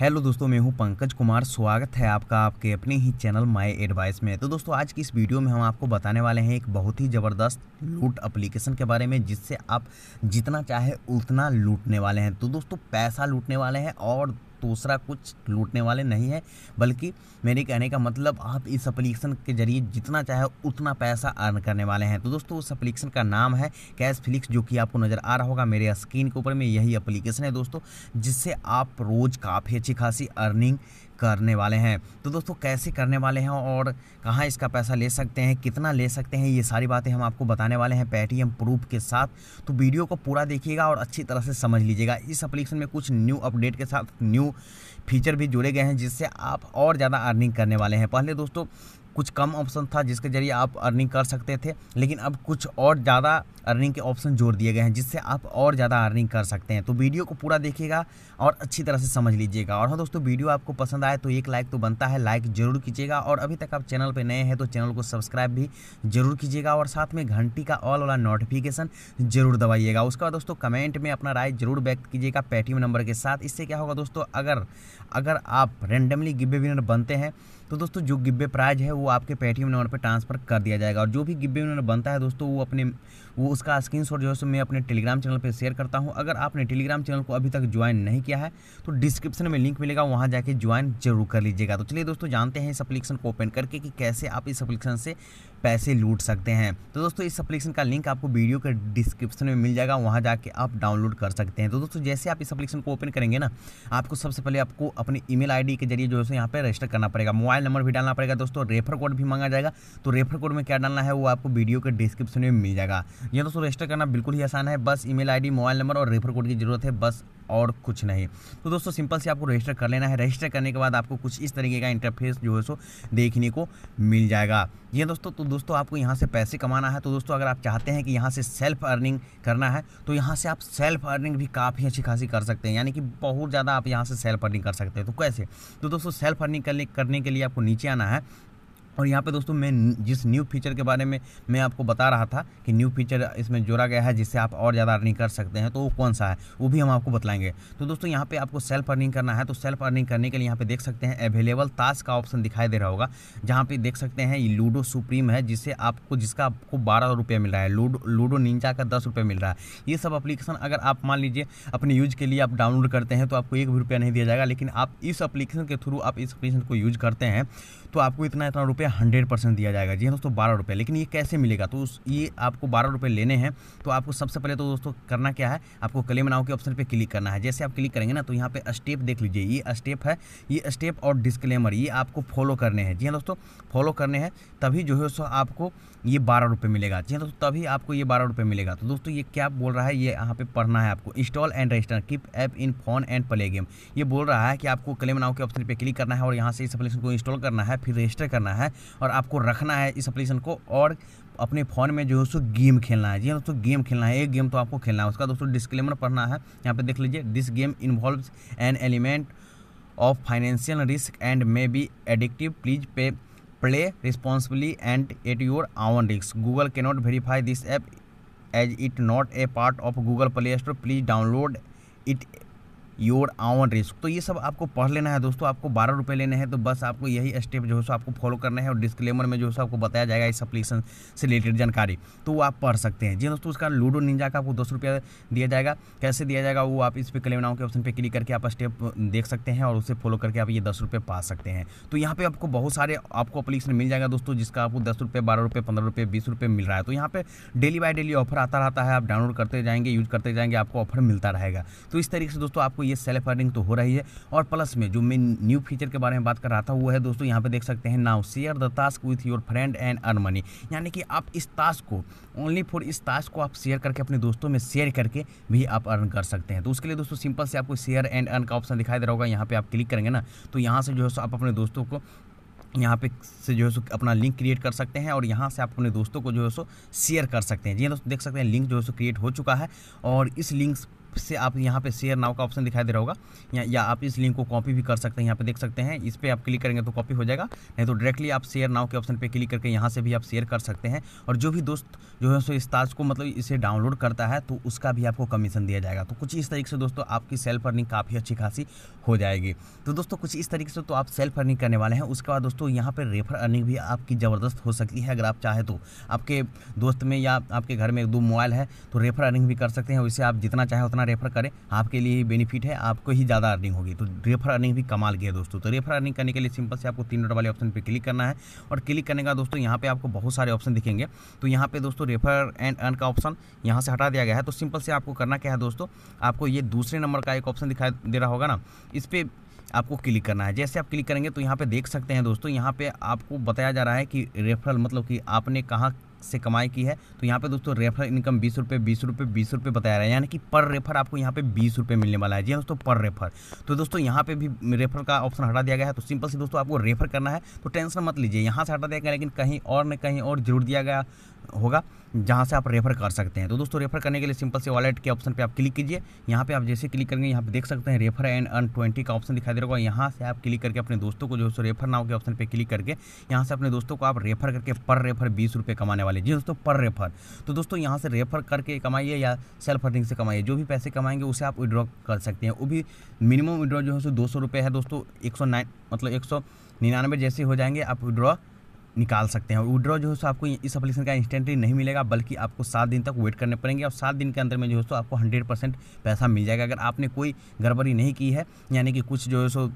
hello दोस्तों मैं हूं पंकज कुमार स्वागत है आपका आपके अपने ही चैनल माय एडवाइस में तो दोस्तों आज की इस वीडियो में हम आपको बताने वाले हैं एक बहुत ही ज़बरदस्त लूट एप्लीकेशन के बारे में जिससे आप जितना चाहे उतना लूटने वाले हैं तो दोस्तों पैसा लूटने वाले हैं और दूसरा कुछ लूटने वाले नहीं है बल्कि मेरे कहने का मतलब आप इस अप्लीकेशन के जरिए जितना चाहे उतना पैसा अर्न करने वाले हैं तो दोस्तों उस अप्लीकेशन का नाम है कैश फ्लिक्स जो कि आपको नज़र आ रहा होगा मेरे स्क्रीन के ऊपर में यही अप्लीकेशन है दोस्तों जिससे आप रोज़ काफ़ी अच्छी खासी अर्निंग करने वाले हैं तो दोस्तों कैसे करने वाले हैं और कहाँ इसका पैसा ले सकते हैं कितना ले सकते हैं ये सारी बातें हम आपको बताने वाले हैं पेटीएम प्रूफ के साथ तो वीडियो को पूरा देखिएगा और अच्छी तरह से समझ लीजिएगा इस अप्लीकेशन में कुछ न्यू अपडेट के साथ न्यू फीचर भी जुड़े गए हैं जिससे आप और ज़्यादा अर्निंग करने वाले हैं पहले दोस्तों कुछ कम ऑप्शन था जिसके ज़रिए आप अर्निंग कर सकते थे लेकिन अब कुछ और ज़्यादा अर्निंग के ऑप्शन जोड़ दिए गए हैं जिससे आप और ज़्यादा अर्निंग कर सकते हैं तो वीडियो को पूरा देखिएगा और अच्छी तरह से समझ लीजिएगा और हाँ दोस्तों वीडियो आपको पसंद आए तो एक लाइक तो बनता है लाइक जरूर कीजिएगा और अभी तक आप चैनल पर नए हैं तो चैनल को सब्सक्राइब भी जरूर कीजिएगा और साथ में घंटी का ऑल वाला नोटिफिकेशन जरूर दबाइएगा उसके बाद दोस्तों कमेंट में अपना राय जरूर व्यक्त कीजिएगा पेटीएम नंबर के साथ इससे क्या होगा दोस्तों अगर अगर आप रेंडमली गिबे विनर बनते हैं तो दोस्तों जो गिब्बे प्राइज है वो आपके पेटीएम नंबर पर ट्रांसफर कर दिया जाएगा और जो भी गिब्बे नंबर बनता है दोस्तों वो अपने वो उसका स्क्रीन जो है मैं अपने टेलीग्राम चैनल पर शेयर करता हूँ अगर आपने टेलीग्राम चैनल को अभी तक ज्वाइन नहीं किया है तो डिस्क्रिप्शन में लिंक मिलेगा वहाँ जाके ज्वाइन जरूर कर लीजिएगा तो चलिए दोस्तों जानते हैं इस अपलीकेशन को ओपन करके कि कैसे आप इस अपलीकेशन से पैसे लूट सकते हैं तो दोस्तों इस अपलीकेशन का लिंक आपको वीडियो के डिस्क्रिप्शन में मिल जाएगा वहाँ जाके आप डाउनलोड कर सकते हैं तो दोस्तों जैसे आप इस अपलीकेशन को ओपन करेंगे ना आपको सबसे पहले आपको अपनी ईमेल आईडी के जरिए जो है यहाँ पर रजिस्टर करना पड़ेगा मोबाइल मोबाइल नंबर भी डालना पड़ेगा दोस्तों रेफर कोड भी मांगा जाएगा तो रेफर कोड में क्या डालना है वो आपको वीडियो के डिस्क्रिप्शन में मिल जाएगा ये दोस्तों रजिस्टर करना बिल्कुल ही आसान है बस ईमेल आईडी मोबाइल नंबर और रेफर कोड की जरूरत है बस और कुछ नहीं तो दोस्तों सिंपल से आपको रजिस्टर कर लेना है रजिस्टर करने के बाद आपको कुछ इस तरीके का इंटरफेस जो है सो देखने को मिल जाएगा ये दोस्तों तो दोस्तों आपको यहाँ से पैसे कमाना है तो दोस्तों अगर आप चाहते हैं कि यहाँ से सेल्फ अर्निंग करना है तो यहाँ से आप सेल्फ अर्निंग भी काफ़ी अच्छी खासी कर सकते हैं यानी कि बहुत ज़्यादा आप यहाँ से सेल्फ अर्निंग कर सकते हैं तो कैसे तो दोस्तों सेल्फ अर्निंग करने के लिए आपको नीचे आना है और यहाँ पे दोस्तों मैं जिस न्यू फीचर के बारे में मैं आपको बता रहा था कि न्यू फीचर इसमें जोड़ा गया है जिससे आप और ज़्यादा अर्निंग कर सकते हैं तो वो कौन सा है वो भी हम आपको बताएंगे तो दोस्तों यहाँ पे आपको सेल्फ अर्निंग करना है तो सेल्फ अर्निंग करने के लिए यहाँ पे देख सकते हैं अवेलेबल ताश का ऑप्शन दिखाई दे रहा होगा जहाँ पर देख सकते हैं लूडो सुप्रीम है जिससे आपको जिसका आपको बारह रुपये मिल रहा है लूडो लूडो निंजा का दस रुपये मिल रहा है ये सब अप्लीकेशन अगर आप मान लीजिए अपने यूज के लिए आप डाउनलोड करते हैं तो आपको एक भी रुपया नहीं दिया जाएगा लेकिन आप इस अप्लीकेशन के थ्रू आप इस अप्लीकेशन को यूज करते हैं तो आपको इतना इतना रुपया रुपये हंड्रेड परसेंट दिया जाएगा जी हाँ दोस्तों बारह रुपये लेकिन ये कैसे मिलेगा तो उस ये आपको बारह रुपये लेने हैं तो आपको सबसे पहले तो दोस्तों करना क्या है आपको क्लेम नाव के ऑप्शन पर क्लिक करना है जैसे आप क्लिक करेंगे ना तो यहाँ पर स्टेप देख लीजिए ये स्टेप है ये स्टेप और डिस्क्लेमर ये आपको फॉलो करने हैं जी हाँ दोस्तों फॉलो करने हैं तभी जो है सो आपको ये बारह रुपये मिलेगा जी हाँ दोस्तों तभी आपको ये बारह रुपये मिलेगा तो दोस्तों ये क्या बोल रहा है ये यहाँ पे पढ़ना है आपको install and register keep app in phone and play game ये बोल रहा है कि आपको क्लेम नाव के ऑप्शन पे क्लिक करना है और यहाँ से इस एप्लीकेशन को इंस्टॉल करना है फिर रजिस्टर करना है और आपको रखना है इस अप्लीकेशन को और अपने फ़ोन में जो है उसको गेम खेलना है जी हाँ, दोस्तों गेम खेलना है एक गेम तो आपको खेलना है उसका दोस्तों डिस्क्लेमर पढ़ना है यहाँ पे देख लीजिए this game involve an element of financial risk and may be addictive please pay play responsibly and at your own रिक्स गूगल के not verify this app as it not a part of Google Play Store please download it your own risk तो ये सब आपको पढ़ लेना है दोस्तों आपको बारह रुपये लेने हैं तो बस आपको यही स्टेप जो है सो आपको फॉलो करना है और डिस्क्लेमर में जो है सो आपको बताया जाएगा इस एप्लीकेशन से रिलेटेड जानकारी तो वो आप पढ़ सकते हैं जी दोस्तों उसका लूडो निंजा का आपको दस रुपया दिया जाएगा कैसे दिया जाएगा वो आप इस पर क्लेम नाउ के ऑप्शन पर क्लिक करके आप स्टेप देख सकते हैं और उसे फॉलो करके आप ये दस रुपये पा सकते हैं तो यहाँ पर आपको बहुत सारे आपको अप्लीकेशन मिल जाएगा दोस्तों जिसका आपको दस रुपये बारह रुपये पंद्रह रुपये बीस रुपये मिल रहा है तो यहाँ पर डेली बाय डेली ऑफर आता रहता है आप डाउनलोड करते जाएंगे यूज करते जाएंगे आपको ऑफर मिलता रहेगा तो इस तरीके से दोस्तों आपको ये सेल्फ अर्निंग तो हो रही है और प्लस में जो मेन न्यू फीचर के बारे में बात कर रहा था वो है दोस्तों यहाँ पे देख सकते हैं now share the task with your friend and earn money यानी कि आप इस टास्क को ओनली फॉर इस टास्क को आप शेयर करके अपने दोस्तों में शेयर करके भी आप अर्न कर सकते हैं तो उसके लिए दोस्तों सिंपल से आपको शेयर एंड अर्न का ऑप्शन दिखाई दे रहा होगा यहाँ पर आप क्लिक करेंगे ना तो यहाँ से जो है आप अपने दोस्तों को यहाँ पे से जो है सो अपना लिंक क्रिएट कर सकते हैं और यहाँ से आप अपने दोस्तों को जो है सो शेयर कर सकते हैं जी हाँ दोस्तों देख सकते हैं लिंक जो है सो क्रिएट हो चुका है और इस लिंक से आप यहाँ पे शेयर नाव का ऑप्शन दिखाई दे रहा होगा या, या आप इस लिंक को कॉपी भी कर सकते हैं यहाँ पे देख सकते हैं इस पर आप क्लिक करेंगे तो कॉपी हो जाएगा नहीं तो डायरेक्टली आप शेयर नाव के ऑप्शन पर क्लिक करके यहाँ से भी आप शेयर कर सकते हैं और जो भी दोस्त जो है सो इस ताज को मतलब इसे डाउनलोड करता है तो उसका भी आपको कमीशन दिया जाएगा तो कुछ इस तरीके से दोस्तों आपकी सेल्फ अर्निंग काफ़ी अच्छी खासी हो जाएगी तो दोस्तों कुछ इस तरीके से तो आप सेल्फ अर्निंग करने वाले हैं उसके बाद दोस्तों यहाँ पर रेफर अर्निंग भी आपकी ज़बरदस्त हो सकती है अगर आप चाहें तो आपके दोस्त में या आपके घर में एक दो मोबाइल है तो रेफर अर्निंग भी कर सकते हैं वैसे आप जितना चाहें उतना रेफर करें आपके लिए ही बेनिफिट है आपको ही ज़्यादा अर्निंग होगी तो रेफर अर्निंग भी कमाल की है दोस्तों तो रेफर अर्निंग करने के लिए सिंपल से आपको तीन डॉट वाले ऑप्शन पर क्लिक करना है और क्लिक करने का दोस्तों यहाँ पर आपको बहुत सारे ऑप्शन दिखेंगे तो यहाँ पर दोस्तों रेफर एंड अर्न का ऑप्शन यहाँ से हटा दिया गया है तो सिंपल से आपको करना क्या है दोस्तों आपको ये दूसरे नंबर का एक ऑप्शन दिखाई दे रहा होगा ना इस पर आपको क्लिक करना है जैसे आप क्लिक करेंगे तो यहाँ पे देख सकते हैं दोस्तों यहाँ पे आपको बताया जा रहा है कि रेफरल मतलब कि आपने कहाँ से कमाई की है तो यहाँ पे दोस्तों रेफर इनकम बीस रुपये बीस रुपये बीस रुपये बताया रहा है यानी कि पर रेफर आपको यहाँ पे बीस रुपये मिलने वाला है जी हाँ दोस्तों पर रेफर तो दोस्तों यहाँ पे भी रेफर का ऑप्शन हटा दिया गया है तो सिंपल से दोस्तों आपको रेफर करना है तो टेंशन मत लीजिए यहाँ से हटा दिया गया लेकिन कहीं और न कहीं और जरूर दिया गया होगा जहाँ से आप रेफर कर सकते हैं तो दोस्तों रेफर करने के लिए सिंपल से वॉलेट के ऑप्शन पे आप क्लिक कीजिए यहाँ पे आप जैसे क्लिक करेंगे यहाँ पे देख सकते हैं रेफर एंड अर्न ट्वेंटी का ऑप्शन दिखाई दे रहा होगा यहाँ से आप क्लिक करके अपने दोस्तों को जो है रेफर नाव के ऑप्शन पे क्लिक करके यहाँ से अपने दोस्तों को आप रेफर करके पर रेफर बीस रुपये कमाने वाले जी दोस्तों पर रेफर तो दोस्तों यहाँ से रेफर करके कमाइए या सेल्फ अर्निंग से कमाइए जो भी पैसे कमाएंगे उसे आप विड्रॉ कर सकते हैं वो भी मिनिमम विड्रॉ जो है सो दो है दोस्तों एक मतलब एक निन्यानवे जैसे हो जाएंगे आप विड्रॉ निकाल सकते हैं और विड्रॉ जो है सो आपको इस अपलीकेशन का इंस्टेंटली नहीं मिलेगा बल्कि आपको सात दिन तक वेट करने पड़ेंगे और सात दिन के अंदर में जो है सो आपको हंड्रेड पैसा मिल जाएगा अगर आपने कोई गड़बड़ी नहीं की है यानी कि कुछ जो है सो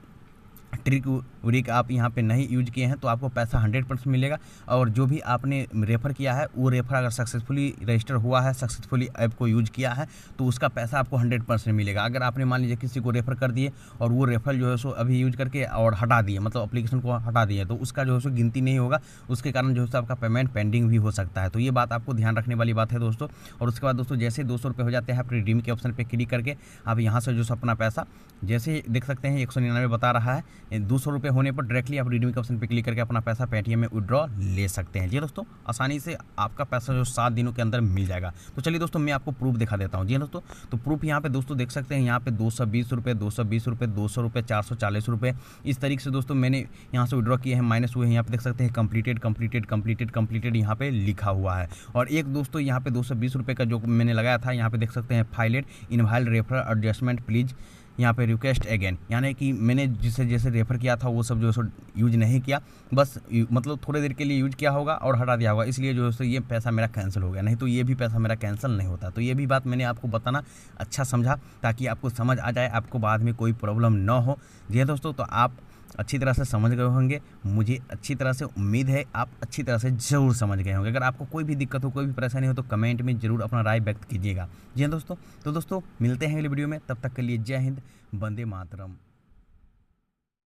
ट्रिक व्रिक आप यहाँ पे नहीं यूज किए हैं तो आपको पैसा हंड्रेड परसेंट मिलेगा और जो भी आपने रेफ़र किया है वो रेफ़र अगर सक्सेसफुली रजिस्टर हुआ है सक्सेसफुली ऐप को यूज किया है तो उसका पैसा आपको हंड्रेड परसेंट मिलेगा अगर आपने मान लीजिए किसी को रेफ़र कर दिए और वो रेफ़र जो है सो अभी यूज करके और हटा दिए मतलब अपलीकेशन को हटा दिए तो उसका जो है सो गिनती नहीं होगा उसके कारण जो है सो आपका पेमेंट पेंडिंग भी हो सकता है तो ये बात आपको ध्यान रखने वाली बात है दोस्तों और उसके बाद दोस्तों जैसे दो सौ हो जाते हैं आप रिडीम के ऑप्शन पर क्लिक करके आप यहाँ से जो सो अपना पैसा जैसे देख सकते हैं एक बता रहा है दो सौ रुपये होने पर डायरेक्टली आप रिडीम के ऑप्शन पर क्लिक करके अपना पैसा पेटीएम में विड्रॉ ले सकते हैं जी दोस्तों आसानी से आपका पैसा जो सात दिनों के अंदर मिल जाएगा तो चलिए दोस्तों मैं आपको प्रूफ दिखा देता हूँ जी दोस्तों तो प्रूफ यहाँ पे दोस्तों देख सकते हैं यहाँ पे दो सौ बीस रुपये दो सौ बीस रुपये दो सौ रुपये चार सौ चालीस रुपये इस तरीके से दोस्तों मैंने यहाँ से विड्रॉ किए हैं माइनस हुए हैं यहाँ पे देख सकते हैं कंप्लीटेड कंप्लीटेड कंप्लीटेड कंप्लीटेड यहाँ पे लिखा हुआ है और एक दोस्तों यहाँ पे दो सौ बीस रुपये का जो मैंने लगाया था यहाँ पे देख सकते हैं फाइलेट इनवाइल रेफर एडजस्टमेंट प्लीज़ यहाँ पे रिक्वेस्ट अगेन यानी कि मैंने जिसे जैसे रेफर किया था वो सब जो है यूज नहीं किया बस मतलब थोड़ी देर के लिए यूज किया होगा और हटा दिया होगा इसलिए जो है ये पैसा मेरा कैंसिल हो गया नहीं तो ये भी पैसा मेरा कैंसिल नहीं होता तो ये भी बात मैंने आपको बताना अच्छा समझा ताकि आपको समझ आ जाए आपको बाद में कोई प्रॉब्लम ना हो जी हाँ दोस्तों तो आप अच्छी तरह से समझ गए होंगे मुझे अच्छी तरह से उम्मीद है आप अच्छी तरह से ज़रूर समझ गए होंगे अगर आपको कोई भी दिक्कत हो कोई भी परेशानी हो तो कमेंट में ज़रूर अपना राय व्यक्त कीजिएगा जी हाँ दोस्तों तो दोस्तों मिलते हैं अगले वीडियो में तब तक के लिए जय हिंद बंदे मातरम